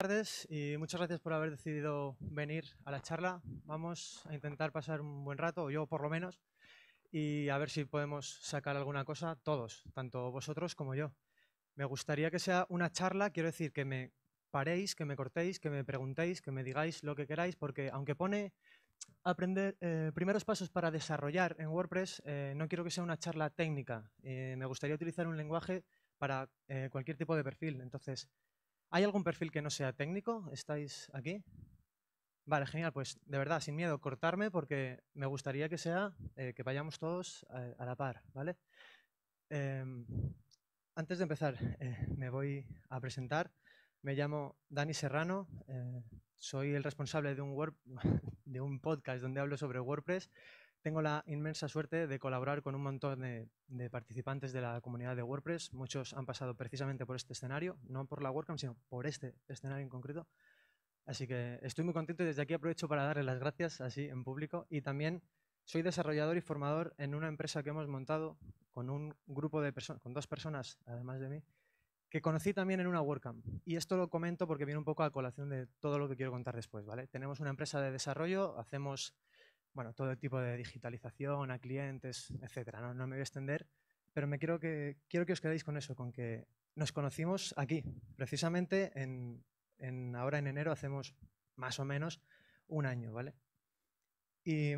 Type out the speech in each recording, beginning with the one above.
tardes y muchas gracias por haber decidido venir a la charla. Vamos a intentar pasar un buen rato, yo por lo menos, y a ver si podemos sacar alguna cosa todos, tanto vosotros como yo. Me gustaría que sea una charla, quiero decir, que me paréis, que me cortéis, que me preguntéis, que me digáis lo que queráis, porque aunque pone aprender eh, primeros pasos para desarrollar en WordPress, eh, no quiero que sea una charla técnica. Eh, me gustaría utilizar un lenguaje para cualquier tipo de perfil. Entonces, ¿Hay algún perfil que no sea técnico? ¿Estáis aquí? Vale, genial. Pues de verdad, sin miedo, cortarme porque me gustaría que sea eh, que vayamos todos eh, a, la par, ¿vale? Em, antes de empezar, eh, me voy a presentar. Me llamo Dani Serrano. soy el responsable de un, de un podcast donde hablo sobre WordPress tengo la inmensa suerte de colaborar con un montón de, participantes de la comunidad de WordPress. Muchos han pasado precisamente por este escenario, no por la WordCamp, sino por este escenario en concreto. Así que estoy muy contento y desde aquí aprovecho para darles las gracias así en público. Y también soy desarrollador y formador en una empresa que hemos montado con un grupo de personas, con dos personas además de mí, que conocí también en una WordCamp. Y esto lo comento porque viene un poco a colación de todo lo que quiero contar después. ¿vale? Tenemos una empresa de desarrollo, hacemos bueno, todo el tipo de digitalización a clientes, etcétera. No, me voy a extender, pero me quiero que, quiero que os quedéis con eso, con que nos conocimos aquí. Precisamente en, ahora en enero hacemos más o menos un año, ¿vale? Y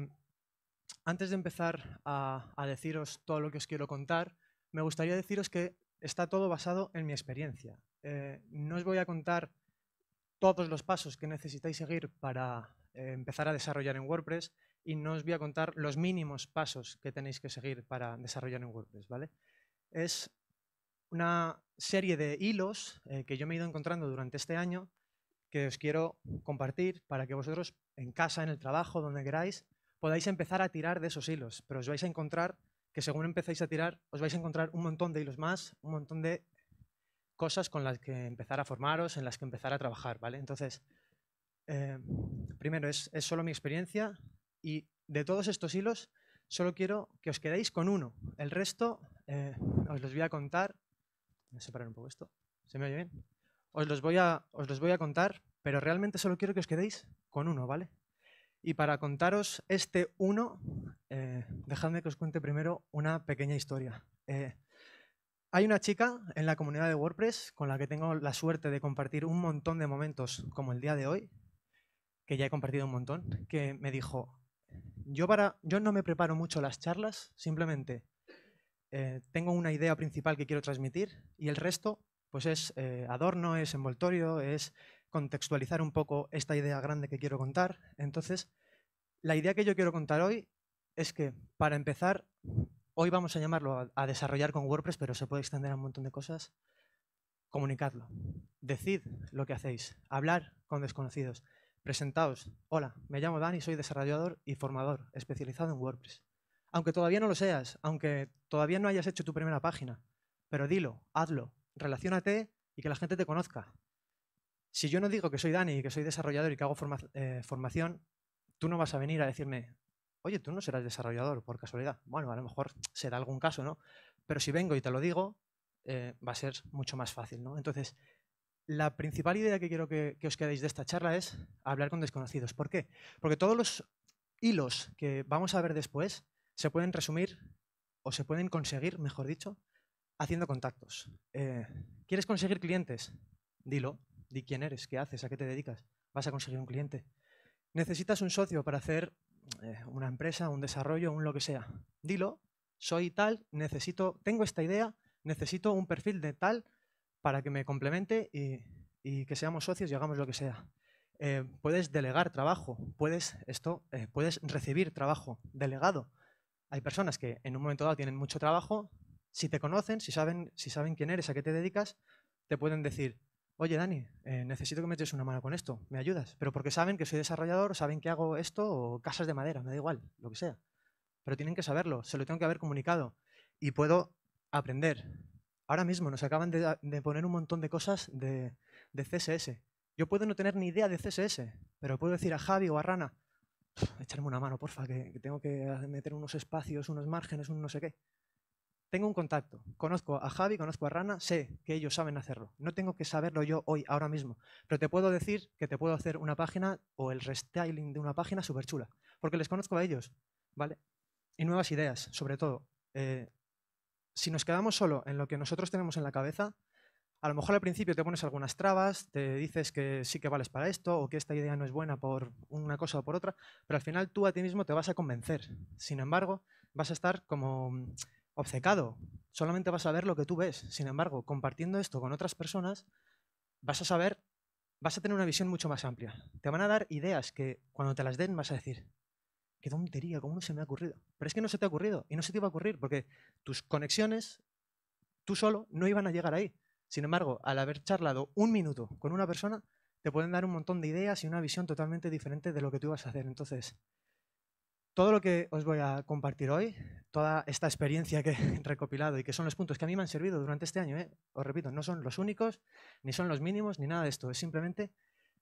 antes de empezar a, a deciros todo lo que os quiero contar, me gustaría deciros que está todo basado en mi experiencia. Eh, no os voy a contar todos los pasos que necesitáis seguir para eh, empezar a desarrollar en WordPress, y no os voy a contar los mínimos pasos que tenéis que seguir para desarrollar en WordPress, ¿vale? Es una serie de hilos eh, que yo me he ido encontrando durante este año que os quiero compartir para que vosotros en casa, en el trabajo, donde queráis, podáis empezar a tirar de esos hilos, pero os vais a encontrar que según empecéis a tirar, os vais a encontrar un montón de hilos más, un montón de cosas con las que empezar a formaros, en las que empezar a trabajar, ¿vale? Entonces, eh, primero, es, solo mi experiencia, y de todos estos hilos, solo quiero que os quedéis con uno. El resto eh, os los voy a contar. un poco esto. ¿Se me oye bien? Os los, voy a, os voy a contar, pero realmente solo quiero que os quedéis con uno, ¿vale? Y para contaros este uno, eh, dejadme que os cuente primero una pequeña historia. Eh, hay una chica en la comunidad de WordPress con la que tengo la suerte de compartir un montón de momentos como el día de hoy, que ya he compartido un montón, que me dijo, yo, para, yo no me preparo mucho las charlas, simplemente eh, tengo una idea principal que quiero transmitir y el resto pues es eh, adorno, es envoltorio, es contextualizar un poco esta idea grande que quiero contar. Entonces, la idea que yo quiero contar hoy es que, para empezar, hoy vamos a llamarlo a, desarrollar con WordPress, pero se puede extender a un montón de cosas. Comunicadlo. Decid lo que hacéis. Hablar con desconocidos. Presentaos. Hola, me llamo Dani, soy desarrollador y formador, especializado en WordPress. Aunque todavía no lo seas, aunque todavía no hayas hecho tu primera página, pero dilo, hazlo, relaciónate y que la gente te conozca. Si yo no digo que soy Dani y que soy desarrollador y que hago eh, formación, tú no vas a venir a decirme, oye, tú no serás desarrollador por casualidad. Bueno, a lo mejor será algún caso, ¿no? Pero si vengo y te lo digo, eh, va a ser mucho más fácil, ¿no? Entonces, la principal idea que quiero que, os quedéis de esta charla es hablar con desconocidos. ¿Por qué? Porque todos los hilos que vamos a ver después se pueden resumir o se pueden conseguir, mejor dicho, haciendo contactos. Eh, ¿Quieres conseguir clientes? Dilo, di quién eres, qué haces, a qué te dedicas. Vas a conseguir un cliente. ¿Necesitas un socio para hacer eh, una empresa, un desarrollo, un lo que sea? Dilo, soy tal, necesito, tengo esta idea, necesito un perfil de tal, para que me complemente y, que seamos socios y hagamos lo que sea. Eh, puedes delegar trabajo, puedes, esto, eh, puedes recibir trabajo delegado. Hay personas que en un momento dado tienen mucho trabajo, si te conocen, si saben, si saben quién eres, a qué te dedicas, te pueden decir, oye Dani, eh, necesito que me eches una mano con esto, ¿me ayudas? Pero porque saben que soy desarrollador, saben que hago esto o casas de madera, me da igual, lo que sea. Pero tienen que saberlo, se lo tengo que haber comunicado y puedo aprender. Ahora mismo nos acaban de, poner un montón de cosas de, CSS. Yo puedo no tener ni idea de CSS, pero puedo decir a Javi o a Rana, echarme una mano, porfa, que, tengo que meter unos espacios, unos márgenes, un no sé qué. Tengo un contacto, conozco a Javi, conozco a Rana, sé que ellos saben hacerlo. No tengo que saberlo yo hoy, ahora mismo, pero te puedo decir que te puedo hacer una página o el restyling de una página súper chula, porque les conozco a ellos, ¿vale? Y nuevas ideas, sobre todo. Eh, si nos quedamos solo en lo que nosotros tenemos en la cabeza, a lo mejor al principio te pones algunas trabas, te dices que sí que vales para esto o que esta idea no es buena por una cosa o por otra, pero al final tú a ti mismo te vas a convencer. Sin embargo, vas a estar como obcecado, solamente vas a ver lo que tú ves. Sin embargo, compartiendo esto con otras personas, vas a saber, vas a tener una visión mucho más amplia. Te van a dar ideas que cuando te las den vas a decir, qué tontería, ¿cómo no se me ha ocurrido? Pero es que no se te ha ocurrido y no se te iba a ocurrir porque tus conexiones, tú solo, no iban a llegar ahí. Sin embargo, al haber charlado un minuto con una persona, te pueden dar un montón de ideas y una visión totalmente diferente de lo que tú ibas a hacer. Entonces, todo lo que os voy a compartir hoy, toda esta experiencia que he recopilado y que son los puntos que a mí me han servido durante este año, ¿eh? os repito, no son los únicos, ni son los mínimos, ni nada de esto. Es simplemente,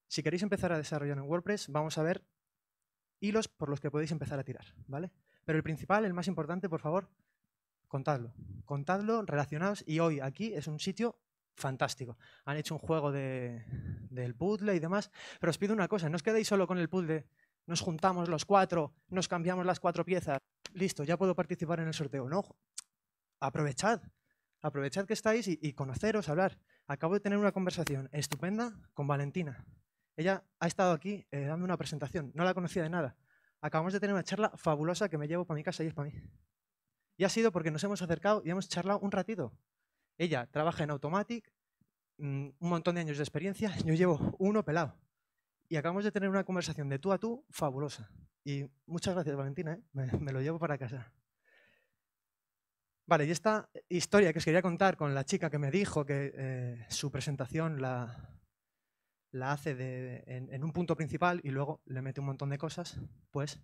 si queréis empezar a desarrollar en WordPress, vamos a ver hilos por los que podéis empezar a tirar, ¿vale? Pero el principal, el más importante, por favor, contadlo. Contadlo, relacionados y hoy aquí es un sitio fantástico. Han hecho un juego de, del puzzle y demás, pero os pido una cosa, no os quedéis solo con el puzzle, nos juntamos los cuatro, nos cambiamos las cuatro piezas, listo, ya puedo participar en el sorteo. No, aprovechad, aprovechad que estáis y conoceros, hablar. Acabo de tener una conversación estupenda con Valentina, ella ha estado aquí eh, dando una presentación, no la conocía de nada. Acabamos de tener una charla fabulosa que me llevo para mi casa y es para mí. Y ha sido porque nos hemos acercado y hemos charlado un ratito. Ella trabaja en Automatic, mm, un montón de años de experiencia, yo llevo uno pelado. Y acabamos de tener una conversación de tú a tú fabulosa. Y muchas gracias, Valentina, eh, me, lo llevo para casa. Vale, y esta historia que os quería contar con la chica que me dijo que eh, su presentación la, la hace de, en, un punto principal y luego le mete un montón de cosas, pues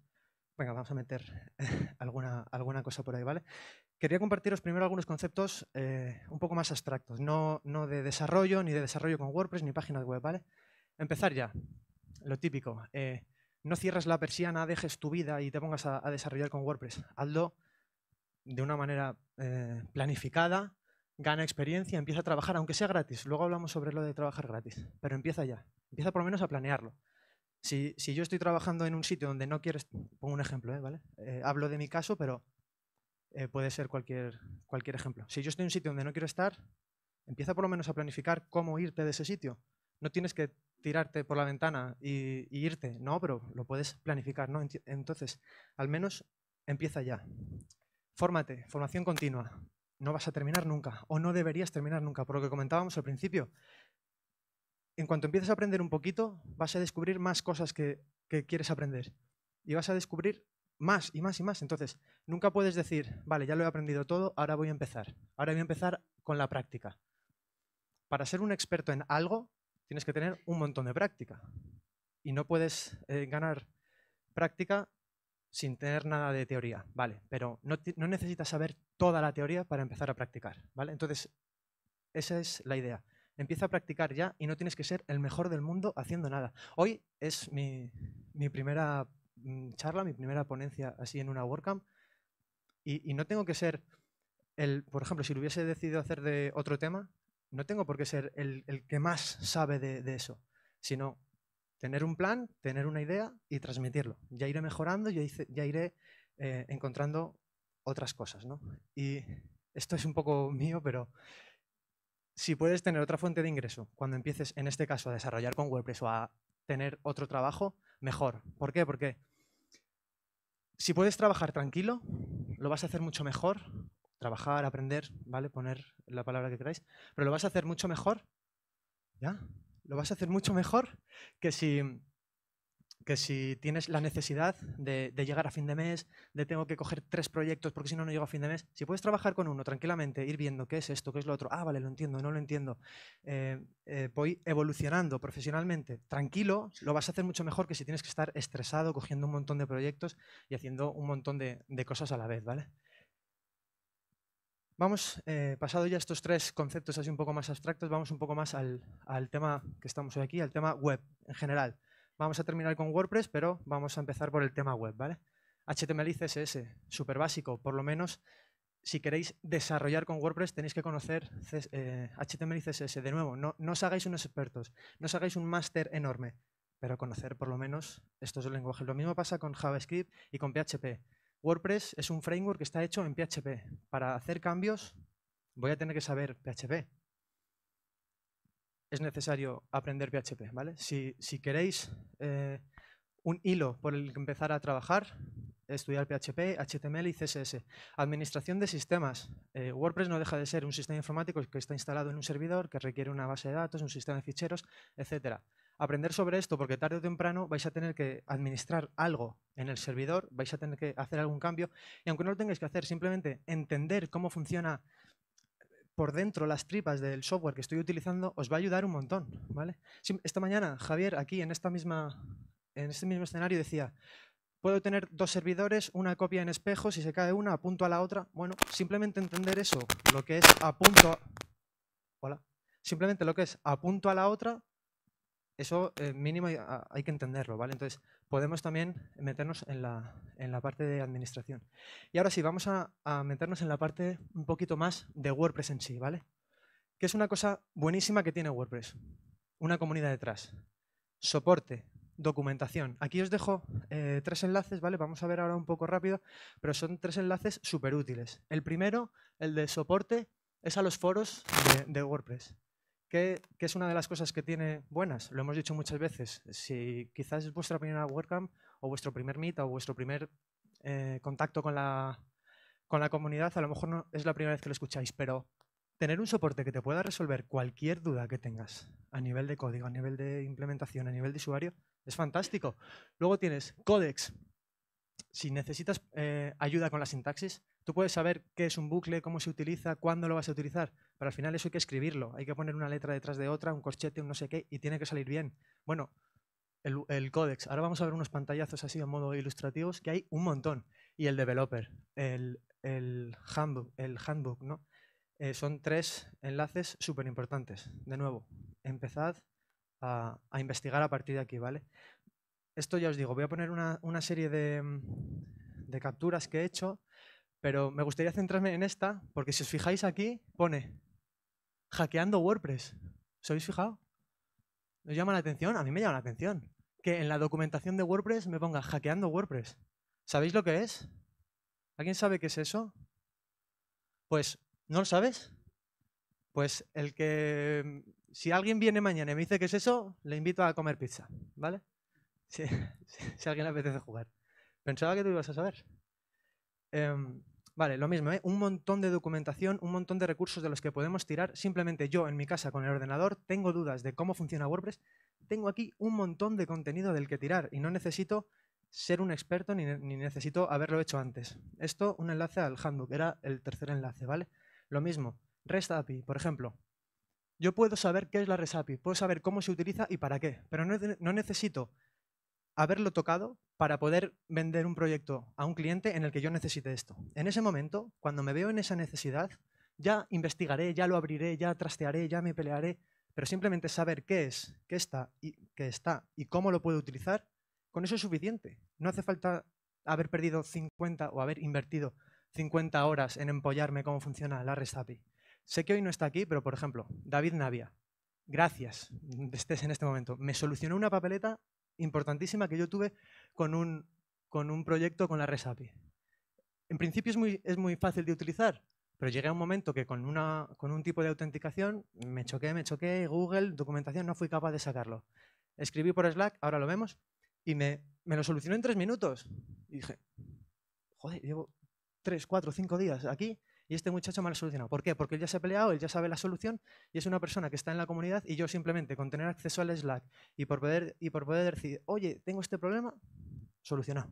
venga, vamos a meter alguna, alguna cosa por ahí, ¿vale? Quería compartiros primero algunos conceptos eh, un poco más abstractos, no, de desarrollo, ni de desarrollo con WordPress, ni páginas web, ¿vale? Empezar ya, lo típico. Eh, no cierres la persiana, dejes tu vida y te pongas a, desarrollar con WordPress. Hazlo de una manera eh, planificada, gana experiencia, empieza a trabajar, aunque sea gratis. Luego hablamos sobre lo de trabajar gratis, pero empieza ya. Empieza por lo menos a planearlo. Si, yo estoy trabajando en un sitio donde no quieres, pongo un ejemplo, ¿eh? ¿vale? Eh, hablo de mi caso, pero eh, puede ser cualquier, cualquier ejemplo. Si yo estoy en un sitio donde no quiero estar, empieza por lo menos a planificar cómo irte de ese sitio. No tienes que tirarte por la ventana y, irte, no, pero lo puedes planificar, ¿no? Entonces, al menos empieza ya. Fórmate, formación continua no vas a terminar nunca o no deberías terminar nunca, por lo que comentábamos al principio. En cuanto empiezas a aprender un poquito, vas a descubrir más cosas que, quieres aprender y vas a descubrir más y más y más. Entonces, nunca puedes decir, vale, ya lo he aprendido todo, ahora voy a empezar. Ahora voy a empezar con la práctica. Para ser un experto en algo, tienes que tener un montón de práctica. Y no puedes eh, ganar práctica sin tener nada de teoría, ¿vale? Pero no, no necesitas saber toda la teoría para empezar a practicar, ¿vale? Entonces, esa es la idea. Empieza a practicar ya y no tienes que ser el mejor del mundo haciendo nada. Hoy es mi, mi primera mm, charla, mi primera ponencia así en una WordCamp y, y, no tengo que ser el, por ejemplo, si lo hubiese decidido hacer de otro tema, no tengo por qué ser el, el que más sabe de, de eso, sino tener un plan, tener una idea y transmitirlo. Ya iré mejorando, ya, ya iré eh, encontrando otras cosas. ¿no? Y esto es un poco mío, pero si puedes tener otra fuente de ingreso cuando empieces, en este caso, a desarrollar con WordPress o a tener otro trabajo, mejor. ¿Por qué? Porque si puedes trabajar tranquilo, lo vas a hacer mucho mejor. Trabajar, aprender, ¿vale? Poner la palabra que queráis, pero lo vas a hacer mucho mejor, ¿ya? lo vas a hacer mucho mejor que si, que si tienes la necesidad de, llegar a fin de mes, de tengo que coger tres proyectos porque si no, no llego a fin de mes. Si puedes trabajar con uno tranquilamente, ir viendo qué es esto, qué es lo otro, ah, vale, lo entiendo, no lo entiendo, eh, eh, voy evolucionando profesionalmente, tranquilo, lo vas a hacer mucho mejor que si tienes que estar estresado, cogiendo un montón de proyectos y haciendo un montón de cosas a la vez, ¿vale? Vamos, eh, pasado ya estos tres conceptos así un poco más abstractos, vamos un poco más al, tema que estamos hoy aquí, al tema web en general. Vamos a terminar con WordPress, pero vamos a empezar por el tema web, ¿vale? HTML y CSS, súper básico, por lo menos si queréis desarrollar con WordPress tenéis que conocer HTML eh, y CSS. De nuevo, no, os hagáis unos expertos, no os hagáis un máster enorme, pero conocer por lo menos estos lenguajes. Lo mismo pasa con JavaScript y con PHP. WordPress es un framework que está hecho en PHP. Para hacer cambios voy a tener que saber PHP. Es necesario aprender PHP, ¿vale? Si, queréis eh, un hilo por el que empezar a trabajar, estudiar PHP, HTML y CSS. Administración de sistemas. Eh, WordPress no deja de ser un sistema informático que está instalado en un servidor, que requiere una base de datos, un sistema de ficheros, etcétera aprender sobre esto porque tarde o temprano vais a tener que administrar algo en el servidor, vais a tener que hacer algún cambio y aunque no lo tengáis que hacer, simplemente entender cómo funciona por dentro las tripas del software que estoy utilizando os va a ayudar un montón, ¿vale? Esta mañana Javier aquí en esta misma en este mismo escenario decía, puedo tener dos servidores, una copia en espejo, si se cae una apunto a la otra. Bueno, simplemente entender eso, lo que es apunto a... Hola. Simplemente lo que es apunto a la otra eso eh, mínimo hay, que entenderlo, ¿vale? Entonces, podemos también meternos en la, en la parte de administración. Y ahora sí, vamos a, meternos en la parte un poquito más de WordPress en sí, ¿vale? Que es una cosa buenísima que tiene WordPress. Una comunidad detrás. Soporte, documentación. Aquí os dejo eh, tres enlaces, ¿vale? Vamos a ver ahora un poco rápido, pero son tres enlaces súper útiles. El primero, el de soporte, es a los foros de WordPress que es una de las cosas que tiene buenas? Lo hemos dicho muchas veces. Si quizás es vuestra primera WordCamp o vuestro primer Meet o vuestro primer eh, contacto con la, comunidad, a lo mejor no es la primera vez que lo escucháis, pero tener un soporte que te pueda resolver cualquier duda que tengas a nivel de código, a nivel de implementación, a nivel de usuario, es fantástico. Luego tienes Codex. Si necesitas eh, ayuda con la sintaxis, tú puedes saber qué es un bucle, cómo se utiliza, cuándo lo vas a utilizar. Pero al final eso hay que escribirlo, hay que poner una letra detrás de otra, un corchete, un no sé qué, y tiene que salir bien. Bueno, el, códex. Ahora vamos a ver unos pantallazos así de modo ilustrativos, que hay un montón. Y el developer, el, handbook, el handbook ¿no? Eh, son tres enlaces súper importantes. De nuevo, empezad a, investigar a partir de aquí, ¿vale? Esto ya os digo, voy a poner una, serie de capturas que he hecho, pero me gustaría centrarme en esta, porque si os fijáis aquí, pone hackeando WordPress. ¿Os habéis fijado? ¿Nos llama la atención? A mí me llama la atención. Que en la documentación de WordPress me ponga hackeando WordPress. ¿Sabéis lo que es? ¿Alguien sabe qué es eso? Pues, ¿no lo sabes? Pues el que... Mm, si alguien viene mañana y me dice qué es eso, le invito a comer pizza, ¿vale? Si, si alguien le apetece jugar. Pensaba que tú ibas a saber. Em, Vale, lo mismo, ¿eh? un montón de documentación, un montón de recursos de los que podemos tirar. Simplemente yo en mi casa con el ordenador tengo dudas de cómo funciona WordPress, tengo aquí un montón de contenido del que tirar y no necesito ser un experto ni, necesito haberlo hecho antes. Esto, un enlace al handbook, era el tercer enlace, ¿vale? Lo mismo, REST API, por ejemplo. Yo puedo saber qué es la REST API, puedo saber cómo se utiliza y para qué, pero no, no necesito haberlo tocado para poder vender un proyecto a un cliente en el que yo necesite esto. En ese momento, cuando me veo en esa necesidad, ya investigaré, ya lo abriré, ya trastearé, ya me pelearé, pero simplemente saber qué es, qué está y, qué está y cómo lo puedo utilizar, con eso es suficiente. No hace falta haber perdido 50 o haber invertido 50 horas en empollarme cómo funciona la REST Sé que hoy no está aquí, pero por ejemplo, David Navia, gracias, mm, estés en este momento, me solucionó una papeleta importantísima que yo tuve con un, con un proyecto con la Resapi. En principio es muy, es muy fácil de utilizar, pero llegué a un momento que con, una, con un tipo de autenticación me choqué, me choqué, Google, documentación, no fui capaz de sacarlo. Escribí por Slack, ahora lo vemos, y me, me lo solucionó en tres minutos. Y dije, joder, llevo tres, cuatro, cinco días aquí y este muchacho me lo ha solucionado. ¿Por qué? Porque él ya se ha peleado, él ya sabe la solución y es una persona que está en la comunidad y yo simplemente con tener acceso al Slack y por poder, y por poder decir, oye, tengo este problema, solucionado.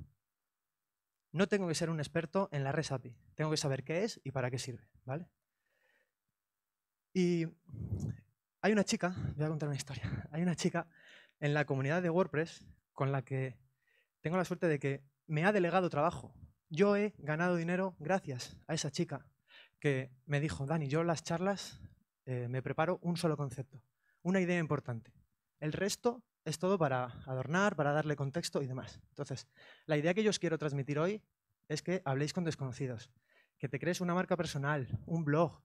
No tengo que ser un experto en la Res API, tengo que saber qué es y para qué sirve, ¿vale? Y hay una chica, voy a contar una historia, hay una chica en la comunidad de WordPress con la que tengo la suerte de que me ha delegado trabajo. Yo he ganado dinero gracias a esa chica que me dijo, Dani, yo en las charlas eh, me preparo un solo concepto, una idea importante. El resto es todo para adornar, para darle contexto y demás. Entonces, la idea que yo os quiero transmitir hoy es que habléis con desconocidos, que te crees una marca personal, un blog,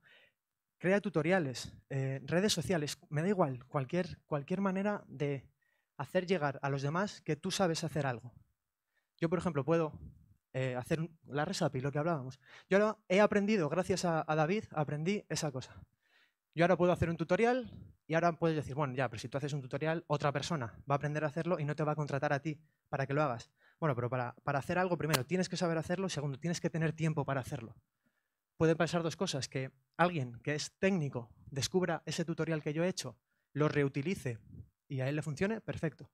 crea tutoriales, eh, redes sociales, me da igual, cualquier, cualquier manera de hacer llegar a los demás que tú sabes hacer algo. Yo, por ejemplo, puedo eh, hacer la y lo que hablábamos. Yo ahora he aprendido, gracias a, David, aprendí esa cosa. Yo ahora puedo hacer un tutorial y ahora puedo decir, bueno, ya, pero si tú haces un tutorial, otra persona va a aprender a hacerlo y no te va a contratar a ti para que lo hagas. Bueno, pero para, para hacer algo, primero, tienes que saber hacerlo, segundo, tienes que tener tiempo para hacerlo. Pueden pasar dos cosas, que alguien que es técnico descubra ese tutorial que yo he hecho, lo reutilice y a él le funcione, perfecto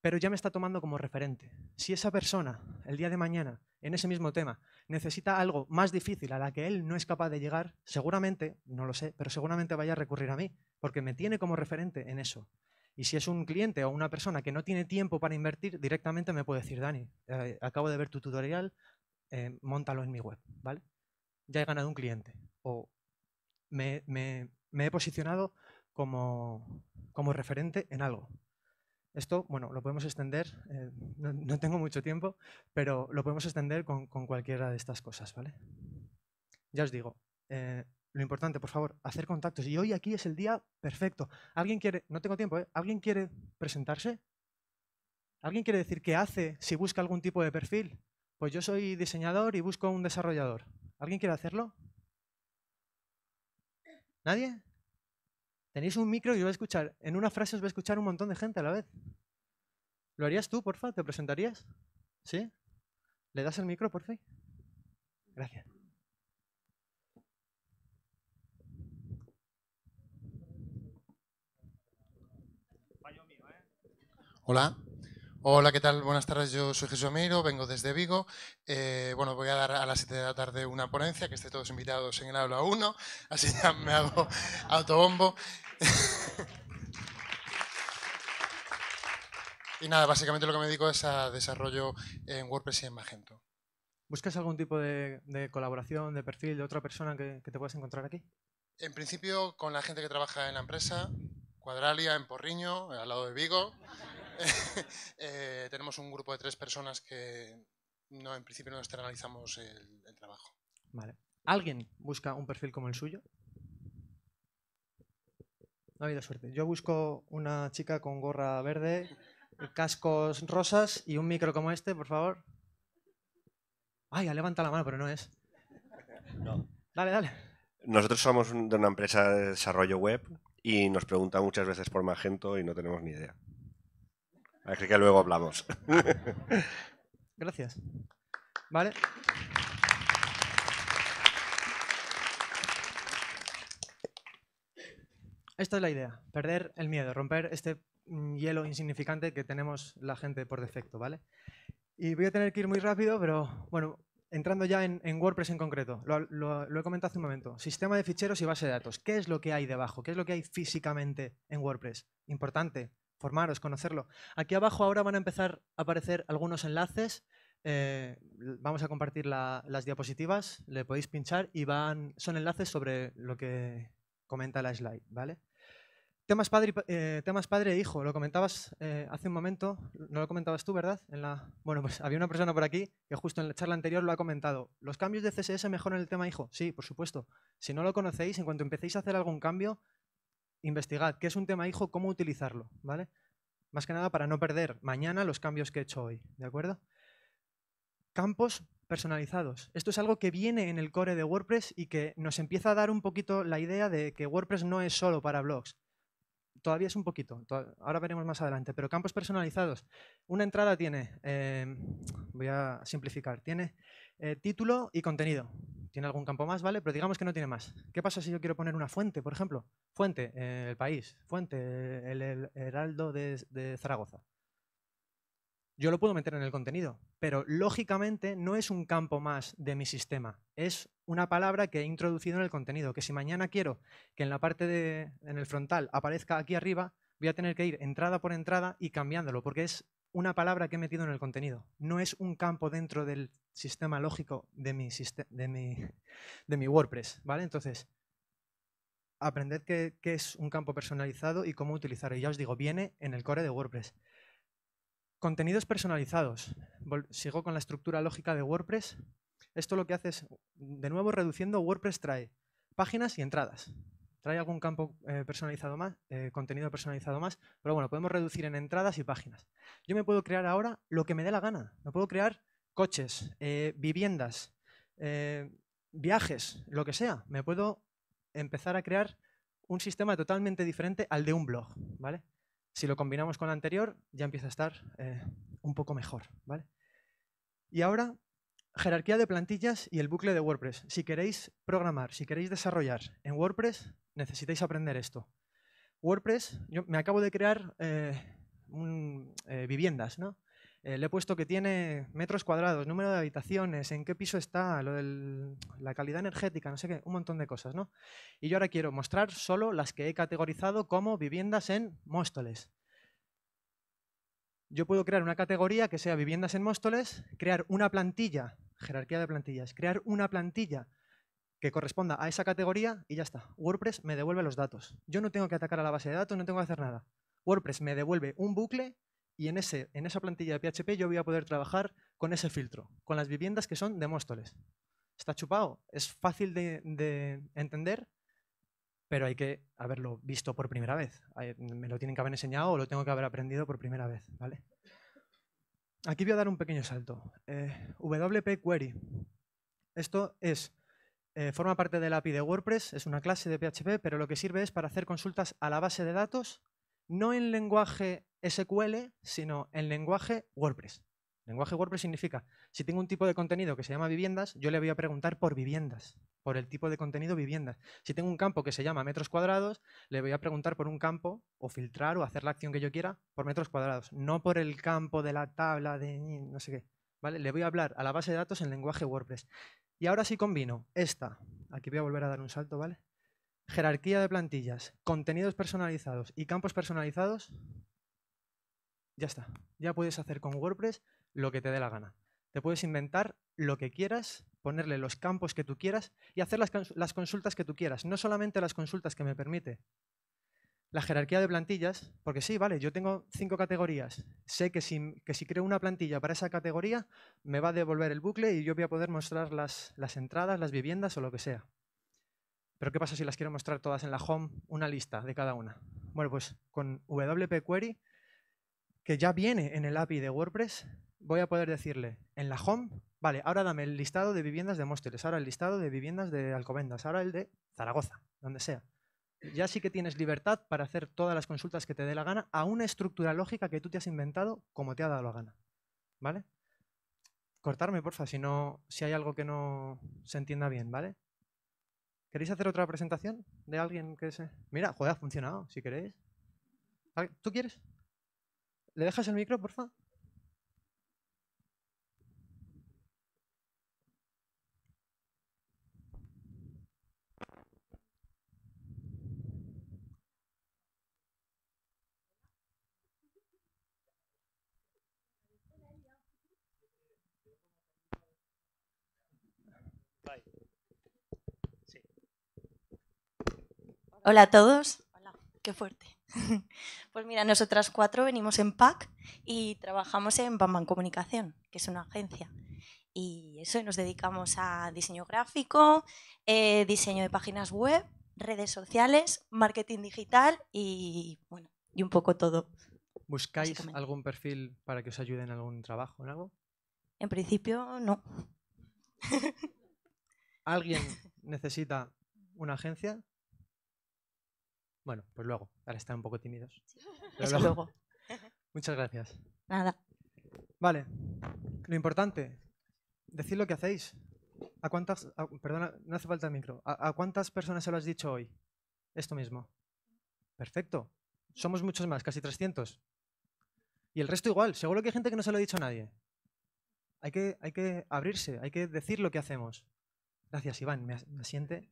pero ya me está tomando como referente. Si esa persona, el día de mañana, en ese mismo tema, necesita algo más difícil a la que él no es capaz de llegar, seguramente, no lo sé, pero seguramente vaya a recurrir a mí, porque me tiene como referente en eso. Y si es un cliente o una persona que no tiene tiempo para invertir, directamente me puede decir, Dani, eh, acabo de ver tu tutorial, eh, montalo en mi web, ¿vale? Ya he ganado un cliente. O me, he posicionado como referente en algo. Esto, bueno, lo podemos extender, eh, no, tengo mucho tiempo, pero lo podemos extender con, cualquiera de estas cosas, ¿vale? Ya os digo, eh, lo importante, por favor, hacer contactos. Y hoy aquí es el día perfecto. ¿Alguien quiere, no tengo tiempo, ¿eh? ¿alguien quiere presentarse? ¿Alguien quiere decir qué hace si busca algún tipo de perfil? Pues yo soy diseñador y busco un desarrollador. ¿Alguien quiere hacerlo? ¿Nadie? Tenéis un micro y os voy a escuchar. En una frase os voy a escuchar un montón de gente a la vez. ¿Lo harías tú, porfa? ¿Te presentarías? ¿Sí? ¿Le das el micro, porfa? Gracias. Hola. Hola, ¿qué tal? Buenas tardes, yo soy Jesús Meiro, vengo desde Vigo. Eh, bueno, voy a dar a las 7 de la tarde una ponencia, que esté todos invitados en el aula 1, así ya me hago autobombo. y nada, básicamente lo que me dedico es a desarrollo en WordPress y en Magento. ¿Buscas algún tipo de, colaboración, de perfil de otra persona que, que te puedas encontrar aquí? En principio, con la gente que trabaja en la empresa, Cuadralia, en Porriño, al lado de Vigo. Eh, tenemos un grupo de tres personas que no, en principio no externalizamos el, trabajo. Vale. ¿Alguien busca un perfil como el suyo? No ha habido suerte. Yo busco una chica con gorra verde, cascos rosas y un micro como este, por favor. Ay, levanta la mano, pero no es. No. Dale, dale. Nosotros somos de una empresa de desarrollo web y nos pregunta muchas veces por Magento y no tenemos ni idea. Así que luego hablamos. Gracias. Vale. Esta es la idea, perder el miedo, romper este mm, hielo insignificante que tenemos la gente por defecto, ¿vale? Y voy a tener que ir muy rápido, pero bueno, entrando ya en, WordPress en concreto, lo, lo, he comentado hace un momento, sistema de ficheros y base de datos. ¿Qué es lo que hay debajo? ¿Qué es lo que hay físicamente en WordPress? Importante, formaros, conocerlo. Aquí abajo ahora van a empezar a aparecer algunos enlaces. Eh, vamos a compartir las diapositivas, le podéis pinchar y van, son enlaces sobre lo que comenta la slide. ¿vale? Temas padre, eh, temas padre e hijo, lo comentabas eh, hace un momento, no lo comentabas tú, ¿verdad? En la... Bueno, pues había una persona por aquí que justo en la charla anterior lo ha comentado. ¿Los cambios de CSS mejoran el tema hijo? Sí, por supuesto. Si no lo conocéis, en cuanto empecéis a hacer algún cambio, investigad qué es un tema hijo, cómo utilizarlo, ¿vale? Más que nada para no perder mañana los cambios que he hecho hoy, ¿de acuerdo? Campos personalizados. Esto es algo que viene en el core de WordPress y que nos empieza a dar un poquito la idea de que WordPress no es solo para blogs todavía es un poquito, ahora veremos más adelante, pero campos personalizados. Una entrada tiene, eh, voy a simplificar, tiene eh, título y contenido. Tiene algún campo más, ¿vale? Pero digamos que no tiene más. ¿Qué pasa si yo quiero poner una fuente, por ejemplo? Fuente, eh, el país, fuente, el, heraldo de Zaragoza yo lo puedo meter en el contenido, pero lógicamente no es un campo más de mi sistema, es una palabra que he introducido en el contenido, que si mañana quiero que en la parte de, en el frontal aparezca aquí arriba, voy a tener que ir entrada por entrada y cambiándolo, porque es una palabra que he metido en el contenido, no es un campo dentro del sistema lógico de mi, de mi, WordPress, ¿vale? Entonces, aprended qué, qué es un campo personalizado y cómo utilizarlo. Y ya os digo, viene en el core de WordPress. Contenidos personalizados. Sigo con la estructura lógica de WordPress. Esto lo que hace es, de nuevo, reduciendo, WordPress trae páginas y entradas. Trae algún campo eh, personalizado más, eh, contenido personalizado más, pero bueno, podemos reducir en entradas y páginas. Yo me puedo crear ahora lo que me dé la gana. Me puedo crear coches, eh, viviendas, viajes, lo que sea. Me puedo empezar a crear un sistema totalmente diferente al de un blog, ¿vale? Si lo combinamos con la anterior, ya empieza a estar eh, un poco mejor. ¿vale? Y ahora, jerarquía de plantillas y el bucle de WordPress. Si queréis programar, si queréis desarrollar en WordPress, necesitáis aprender esto. WordPress, yo me acabo de crear eh, eh, viviendas, ¿no? Eh, le he puesto que tiene metros cuadrados, número de habitaciones, en qué piso está, lo la calidad energética, no sé qué, un montón de cosas, ¿no? Y yo ahora quiero mostrar solo las que he categorizado como viviendas en Móstoles. Yo puedo crear una categoría que sea viviendas en Móstoles, crear una plantilla, jerarquía de plantillas, crear una plantilla que corresponda a esa categoría y ya está. WordPress me devuelve los datos. Yo no tengo que atacar a la base de datos, no tengo que hacer nada. WordPress me devuelve un bucle y en, ese, en esa plantilla de PHP yo voy a poder trabajar con ese filtro, con las viviendas que son de Móstoles. Está chupado, es fácil de, entender, pero hay que haberlo visto por primera vez. Me lo tienen que haber enseñado o lo tengo que haber aprendido por primera vez. ¿vale? Aquí voy a dar un pequeño salto. Eh, WP Query. Esto es, eh, forma parte de la API de WordPress, es una clase de PHP, pero lo que sirve es para hacer consultas a la base de datos no en lenguaje SQL, sino en lenguaje WordPress. Lenguaje WordPress significa, si tengo un tipo de contenido que se llama viviendas, yo le voy a preguntar por viviendas, por el tipo de contenido viviendas. Si tengo un campo que se llama metros cuadrados, le voy a preguntar por un campo o filtrar o hacer la acción que yo quiera por metros cuadrados, no por el campo de la tabla de no sé qué. ¿Vale? Le voy a hablar a la base de datos en lenguaje WordPress. Y ahora sí combino esta, aquí voy a volver a dar un salto, ¿vale? jerarquía de plantillas, contenidos personalizados y campos personalizados, ya está. Ya puedes hacer con WordPress lo que te dé la gana. Te puedes inventar lo que quieras, ponerle los campos que tú quieras y hacer las, consultas que tú quieras. No solamente las consultas que me permite la jerarquía de plantillas, porque sí, vale, yo tengo cinco categorías. Sé que si, que creo una plantilla para esa categoría, me va a devolver el bucle y yo voy a poder mostrar las entradas, las viviendas o lo que sea. Pero ¿qué pasa si las quiero mostrar todas en la home, una lista de cada una? Bueno, pues con WP Query, que ya viene en el API de WordPress, voy a poder decirle en la home, vale, ahora dame el listado de viviendas de Móstoles, ahora el listado de viviendas de Alcobendas, ahora el de Zaragoza, donde sea. Ya sí que tienes libertad para hacer todas las consultas que te dé la gana a una estructura lógica que tú te has inventado como te ha dado la gana. ¿Vale? Cortarme, porfa, si no, si hay algo que no se entienda bien, ¿vale? ¿Queréis hacer otra presentación de alguien que se...? Mira, joder, ha funcionado, si queréis. ¿Tú quieres? ¿Le dejas el micro, por Hola a todos. Hola, qué fuerte. Pues mira, nosotras cuatro venimos en PAC y trabajamos en Bamban Comunicación, que es una agencia. Y eso, nos dedicamos a diseño gráfico, eh, diseño de páginas web, redes sociales, marketing digital y, bueno, y un poco todo. ¿Buscáis algún perfil para que os ayude en algún trabajo, o algo? En principio, no. ¿Alguien necesita una agencia? Bueno, pues luego. Ahora están un poco tímidos. Muchas gracias. Nada. Vale. Lo importante, decir lo que hacéis. ¿A cuántas, perdona, no hace falta el micro. ¿A, cuántas personas se lo has dicho hoy? Esto mismo. Perfecto. Somos muchos más, casi 300. Y el resto igual. Seguro que hay gente que no se lo ha dicho a nadie. Hay que, hay que abrirse, hay que decir lo que hacemos. Gracias, Iván. Me, siente.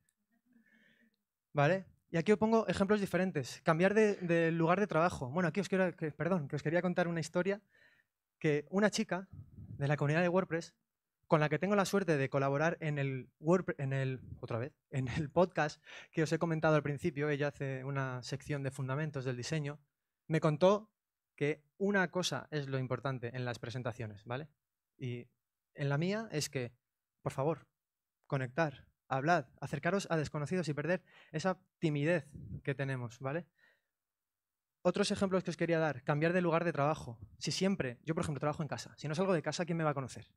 Vale. Y aquí os pongo ejemplos diferentes. Cambiar de, lugar de trabajo. Bueno, aquí os quiero, perdón, que os quería contar una historia que una chica de la comunidad de WordPress, con la que tengo la suerte de colaborar en el, en el, otra vez, en el podcast que os he comentado al principio, ella hace una sección de fundamentos del diseño, me contó que una cosa es lo importante en las presentaciones, ¿vale? Y en la mía es que, por favor, conectar, hablad, acercaros a desconocidos y perder esa timidez que tenemos, ¿vale? Otros ejemplos que os quería dar, cambiar de lugar de trabajo. Si siempre, yo por ejemplo trabajo en casa, si no salgo de casa, ¿quién me va a conocer?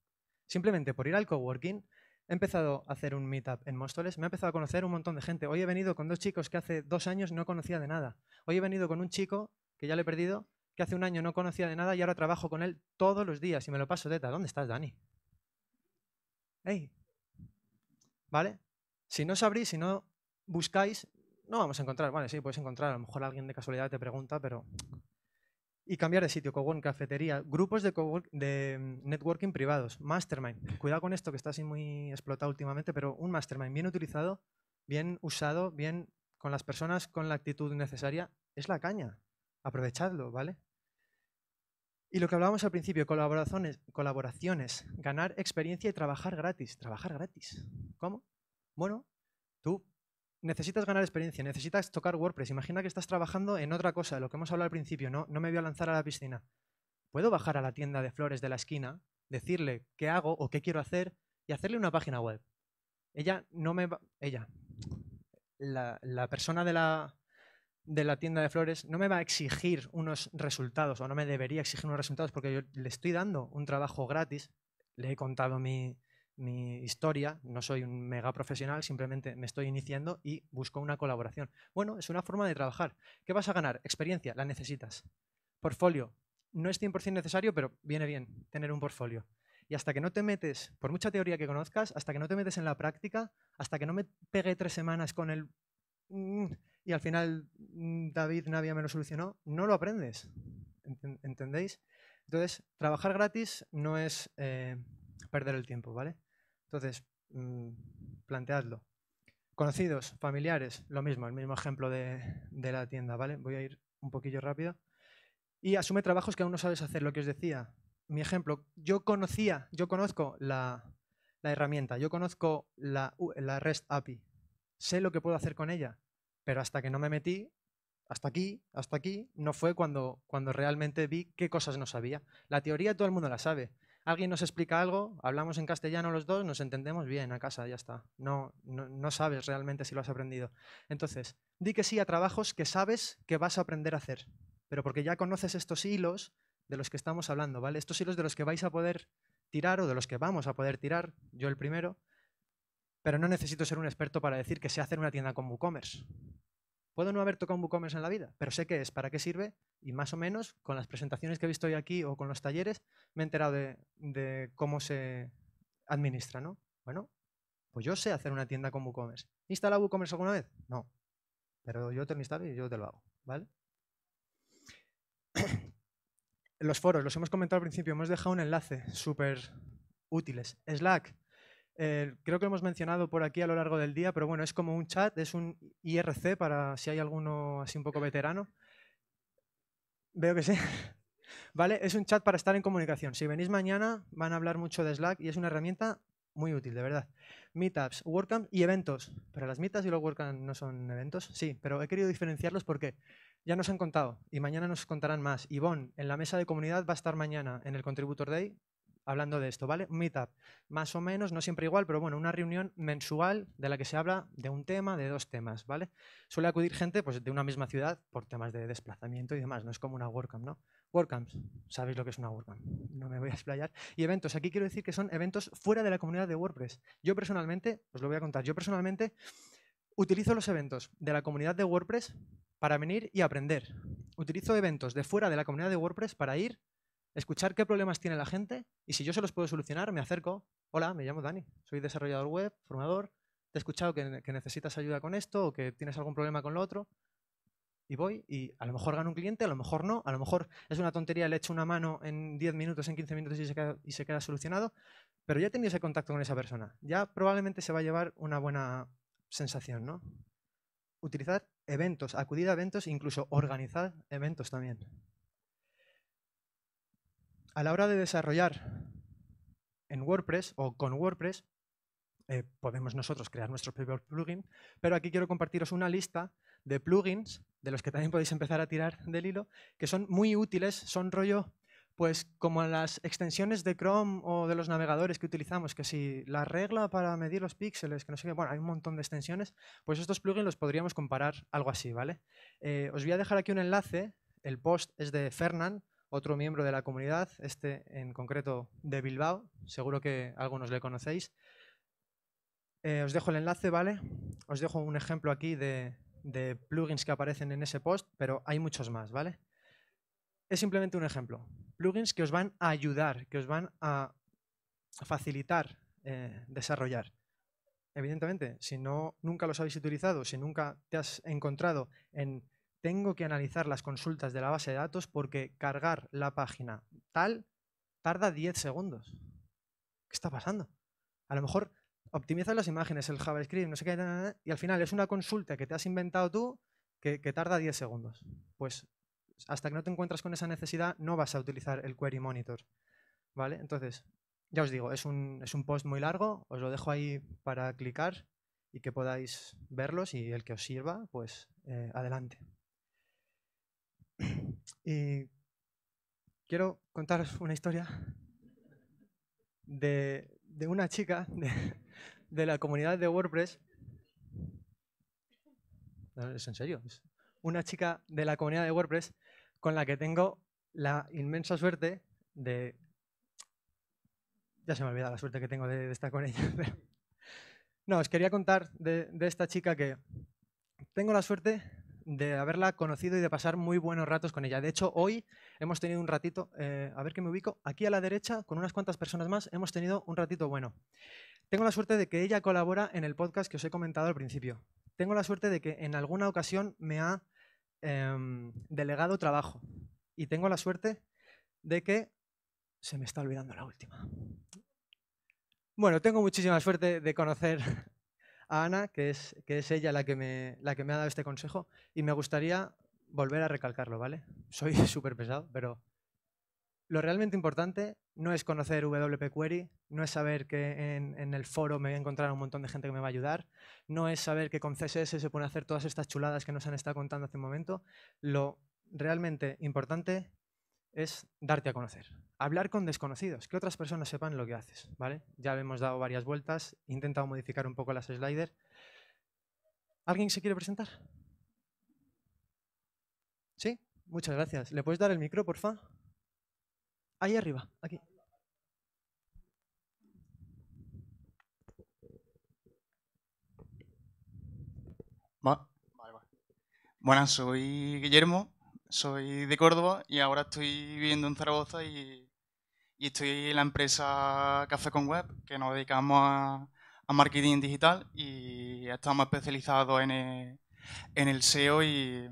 Simplemente por ir al coworking, he empezado a hacer un meetup en Móstoles, me he empezado a conocer un montón de gente. Hoy he venido con dos chicos que hace dos años no conocía de nada. Hoy he venido con un chico que ya le he perdido, que hace un año no conocía de nada y ahora trabajo con él todos los días y me lo paso teta. ¿Dónde estás, Dani? ¡Ey! ¿vale? Si no sabéis si no buscáis, no vamos a encontrar. Vale, sí, puedes encontrar, a lo mejor alguien de casualidad te pregunta, pero... Y cambiar de sitio, coworking, cafetería, grupos de, de mm, networking privados, mastermind. Cuidado con esto que está así muy explotado últimamente, pero un mastermind bien utilizado, bien usado, bien con las personas con la actitud necesaria, es la caña. Aprovechadlo, ¿vale? Y lo que hablábamos al principio, colaboraciones, colaboraciones, ganar experiencia y trabajar gratis. Trabajar gratis. ¿Cómo? Bueno, tú necesitas ganar experiencia, necesitas tocar WordPress. Imagina que estás trabajando en otra cosa, de lo que hemos hablado al principio, no, me voy a lanzar a la piscina. Puedo bajar a la tienda de flores de la esquina, decirle qué hago o qué quiero hacer y hacerle una página web. Ella no me va... Ella. la persona de la, de la tienda de flores no me va a exigir unos resultados o no me debería exigir unos resultados porque yo le estoy dando un trabajo gratis, le he contado mi, historia, no soy un mega profesional, simplemente me estoy iniciando y busco una colaboración. Bueno, es una forma de trabajar. ¿Qué vas a ganar? Experiencia, la necesitas. Portfolio, no es 100% necesario, pero viene bien tener un portfolio. Y hasta que no te metes, por mucha teoría que conozcas, hasta que no te metes en la práctica, hasta que no me pegue tres semanas con el... Mm, y al final mm, David Navia me lo solucionó, no lo aprendes. ¿Entendéis? Entonces, trabajar gratis no es eh, perder el tiempo, ¿vale? Entonces, mm, planteadlo. Conocidos, familiares, lo mismo, el mismo ejemplo de, la tienda, ¿vale? Voy a ir un poquillo rápido. Y asume trabajos que aún no sabes hacer, lo que os decía. Mi ejemplo, yo conocía, yo conozco la, herramienta, yo conozco la, la REST API, sé lo que puedo hacer con ella, pero hasta que no me metí, hasta aquí, hasta aquí, no fue cuando, cuando realmente vi qué cosas no sabía. La teoría todo el mundo la sabe. Alguien nos explica algo, hablamos en castellano los dos, nos entendemos bien a casa, ya está. No, no, no sabes realmente si lo has aprendido. Entonces, di que sí a trabajos que sabes que vas a aprender a hacer, pero porque ya conoces estos hilos de los que estamos hablando, ¿vale? Estos hilos de los que vais a poder tirar o de los que vamos a poder tirar, yo el primero, pero no necesito ser un experto para decir que sé hacer una tienda con WooCommerce. Puedo no haber tocado un WooCommerce en la vida, pero sé qué es, para qué sirve y más o menos con las presentaciones que he visto hoy aquí o con los talleres me he enterado de, cómo se administra, ¿no? Bueno, pues yo sé hacer una tienda con WooCommerce. ¿Instala WooCommerce alguna vez? No. Pero yo te lo instalo y yo te lo hago, ¿vale? los foros, los hemos comentado al principio, hemos dejado un enlace súper útiles. Slack, eh, creo que lo hemos mencionado por aquí a lo largo del día, pero bueno, es como un chat, es un IRC para si hay alguno así un poco eh. veterano. Veo que sí. Vale, es un chat para estar en comunicación. Si venís mañana van a hablar mucho de Slack y es una herramienta muy útil, de verdad. Meetups, WordCamp y eventos. Pero las meetups y los WordCamp no son eventos, sí, pero he querido diferenciarlos porque ya nos han contado y mañana nos contarán más. Ivonne, en la mesa de comunidad va a estar mañana en el Contributor Day hablando de esto, ¿vale? Un meetup, más o menos, no siempre igual, pero bueno, una reunión mensual de la que se habla de un tema, de dos temas, ¿vale? Suele acudir gente pues, de una misma ciudad por temas de desplazamiento y demás, no es como una WordCamp, ¿no? WordCamps, sabéis lo que es una WordCamp, no me voy a explayar. Y eventos, aquí quiero decir que son eventos fuera de la comunidad de WordPress. Yo personalmente, os lo voy a contar, yo personalmente utilizo los eventos de la comunidad de WordPress para venir y aprender. Utilizo eventos de fuera de la comunidad de WordPress para ir escuchar qué problemas tiene la gente y si yo se los puedo solucionar, me acerco. Hola, me llamo Dani, soy desarrollador web, formador, te he escuchado que, necesitas ayuda con esto o que tienes algún problema con lo otro. Y voy y a lo mejor gano un cliente, a lo mejor no, a lo mejor es una tontería, le echo una mano en 10 minutos, en 15 minutos y se, queda, y se queda solucionado, pero ya he tenido ese contacto con esa persona. Ya probablemente se va a llevar una buena sensación, ¿no? Utilizar eventos, acudir a eventos, incluso organizar eventos también a la hora de desarrollar en WordPress o con WordPress, eh, podemos nosotros crear nuestro propio plugin, pero aquí quiero compartiros una lista de plugins, de los que también podéis empezar a tirar del hilo, que son muy útiles, son rollo, pues como las extensiones de Chrome o de los navegadores que utilizamos, que si la regla para medir los píxeles, que no sé qué, bueno, hay un montón de extensiones, pues estos plugins los podríamos comparar algo así, ¿vale? Eh, os voy a dejar aquí un enlace, el post es de Fernan, otro miembro de la comunidad, este en concreto de Bilbao, seguro que algunos le conocéis. Eh, os dejo el enlace, ¿vale? Os dejo un ejemplo aquí de, plugins que aparecen en ese post, pero hay muchos más, ¿vale? Es simplemente un ejemplo. Plugins que os van a ayudar, que os van a facilitar eh, desarrollar. Evidentemente, si no, nunca los habéis utilizado, si nunca te has encontrado en tengo que analizar las consultas de la base de datos porque cargar la página tal tarda 10 segundos. ¿Qué está pasando? A lo mejor optimizas las imágenes, el JavaScript, no sé qué, y al final es una consulta que te has inventado tú que, tarda 10 segundos. Pues hasta que no te encuentras con esa necesidad no vas a utilizar el Query Monitor. ¿Vale? Entonces, ya os digo, es un, post muy largo, os lo dejo ahí para clicar y que podáis verlos y el que os sirva, pues eh, adelante. Y quiero contaros una historia de, una chica de, la comunidad de WordPress. Es en serio. una chica de la comunidad de WordPress con la que tengo la inmensa suerte de... Ya se me olvidado la suerte que tengo de, estar con ella. No, os quería contar de, de esta chica que tengo la suerte de haberla conocido y de pasar muy buenos ratos con ella. De hecho, hoy hemos tenido un ratito, eh, a ver que me ubico, aquí a la derecha, con unas cuantas personas más, hemos tenido un ratito bueno. Tengo la suerte de que ella colabora en el podcast que os he comentado al principio. Tengo la suerte de que en alguna ocasión me ha em, delegado trabajo. Y tengo la suerte de que se me está olvidando la última. Bueno, tengo muchísima suerte de conocer a Ana, que es, que es ella la que, me, la que me ha dado este consejo, y me gustaría volver a recalcarlo, ¿vale? Soy súper pesado, pero lo realmente importante no es conocer WP Query, no es saber que en, el foro me voy a encontrar un montón de gente que me va a ayudar, no es saber que con CSS se pueden hacer todas estas chuladas que nos han estado contando hace un momento. Lo realmente importante es darte a conocer. Hablar con desconocidos, que otras personas sepan lo que haces, ¿vale? Ya hemos dado varias vueltas, he intentado modificar un poco las sliders. ¿Alguien se quiere presentar? ¿Sí? Muchas gracias. ¿Le puedes dar el micro, porfa? Ahí arriba, aquí. Vale, Buenas, soy Guillermo, soy de Córdoba y ahora estoy viviendo en Zaragoza y, estoy en la empresa Café con Web, que nos dedicamos a, marketing digital y estamos especializados en e, el, SEO y,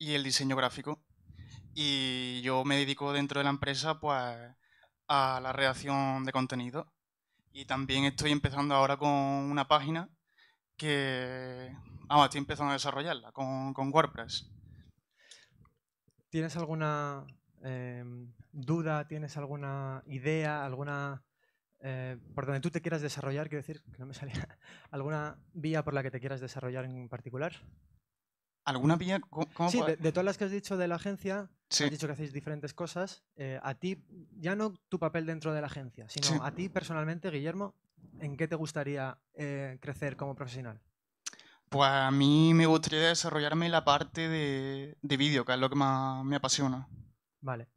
el diseño gráfico. Y yo me dedico dentro de la empresa pues, a la redacción de contenido. Y también estoy empezando ahora con una página que... Ah, estoy empezando a desarrollarla con WordPress ¿Tienes alguna em, duda, tienes alguna idea, alguna eh, por donde tú te quieras desarrollar, quiero decir, que no me salía, alguna vía por la que te quieras desarrollar en particular? ¿Alguna vía? sí, de, todas las que has dicho de la agencia, has dicho que hacéis diferentes cosas. Eh, a ti, ya no tu papel dentro de la agencia, sino a ti personalmente, Guillermo, ¿en qué te gustaría eh, crecer como profesional? Pues a mí me gustaría desarrollarme la parte de, vídeo, que es lo que más me apasiona. Vale.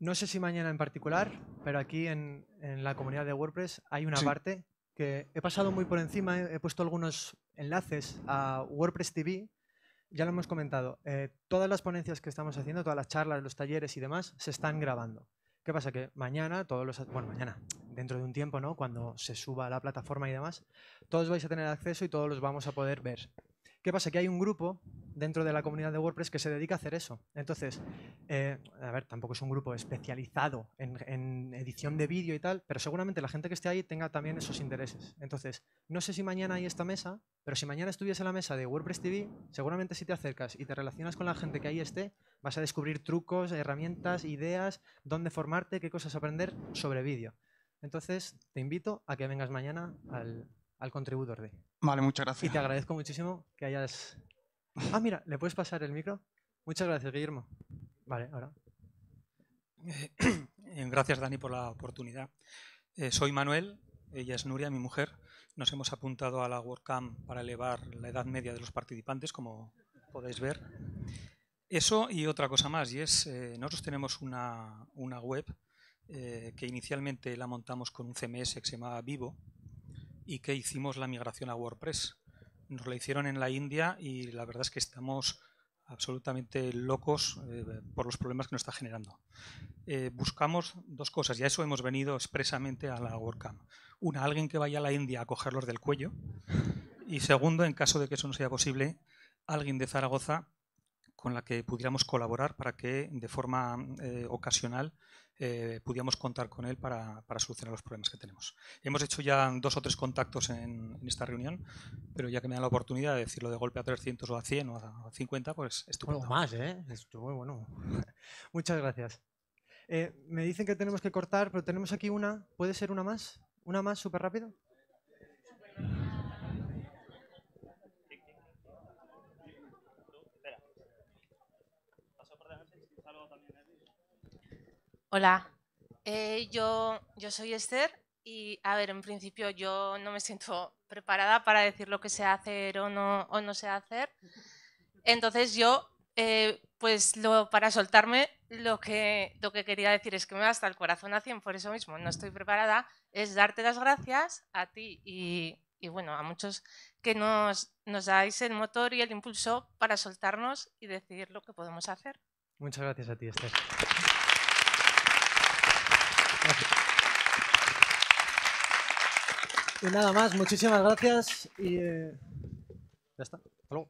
No sé si mañana en particular, pero aquí en, la comunidad de WordPress hay una parte que he pasado muy por encima, he, puesto algunos enlaces a WordPress TV, ya lo hemos comentado, eh, todas las ponencias que estamos haciendo, todas las charlas, los talleres y demás, se están grabando. ¿Qué pasa? Que mañana, todos los, bueno, mañana, dentro de un tiempo, ¿no? cuando se suba a la plataforma y demás, todos vais a tener acceso y todos los vamos a poder ver. ¿Qué pasa? Que hay un grupo dentro de la comunidad de WordPress que se dedica a hacer eso. Entonces, eh, a ver, tampoco es un grupo especializado en, edición de vídeo y tal, pero seguramente la gente que esté ahí tenga también esos intereses. Entonces, no sé si mañana hay esta mesa, pero si mañana estuviese en la mesa de WordPress TV, seguramente si te acercas y te relacionas con la gente que ahí esté, vas a descubrir trucos, herramientas, ideas, dónde formarte, qué cosas aprender sobre vídeo. Entonces, te invito a que vengas mañana al, al contributor de. Vale, muchas gracias. Y te agradezco muchísimo que hayas... Ah, mira, ¿le puedes pasar el micro? Muchas gracias, Guillermo. Vale, ahora. Eh, gracias, Dani, por la oportunidad. Eh, soy Manuel, ella es Nuria, mi mujer. Nos hemos apuntado a la WordCamp para elevar la edad media de los participantes, como podéis ver. Eso y otra cosa más, y es, eh, nosotros tenemos una, una web eh, que inicialmente la montamos con un CMS que se llamaba Vivo y que hicimos la migración a WordPress. Nos la hicieron en la India y la verdad es que estamos absolutamente locos eh, por los problemas que nos está generando. Eh, buscamos dos cosas y a eso hemos venido expresamente a la WordCamp. Una, alguien que vaya a la India a cogerlos del cuello y segundo, en caso de que eso no sea posible, alguien de Zaragoza con la que pudiéramos colaborar para que de forma ocasional eh, pudiéramos contar con él para, para, solucionar los problemas que tenemos. Hemos hecho ya dos o tres contactos en, esta reunión, pero ya que me dan la oportunidad de decirlo de golpe a 300 o a 100 o a 50, pues estuvo Bueno, más, ¿eh? Estuvo bueno. Muchas gracias. Eh, me dicen que tenemos que cortar, pero tenemos aquí una. ¿Puede ser una más? ¿Una más súper rápido? Hola, eh, yo, yo soy Esther y, a ver, en principio yo no me siento preparada para decir lo que sé hacer o no, o no sé hacer. Entonces yo, eh, pues lo, para soltarme, lo que, lo que quería decir es que me va hasta el corazón a 100, por eso mismo no estoy preparada, es darte las gracias a ti y, y bueno, a muchos que nos, nos dais el motor y el impulso para soltarnos y decir lo que podemos hacer. Muchas gracias a ti, Esther. Y nada más, muchísimas gracias y eh, ya está. Hasta luego.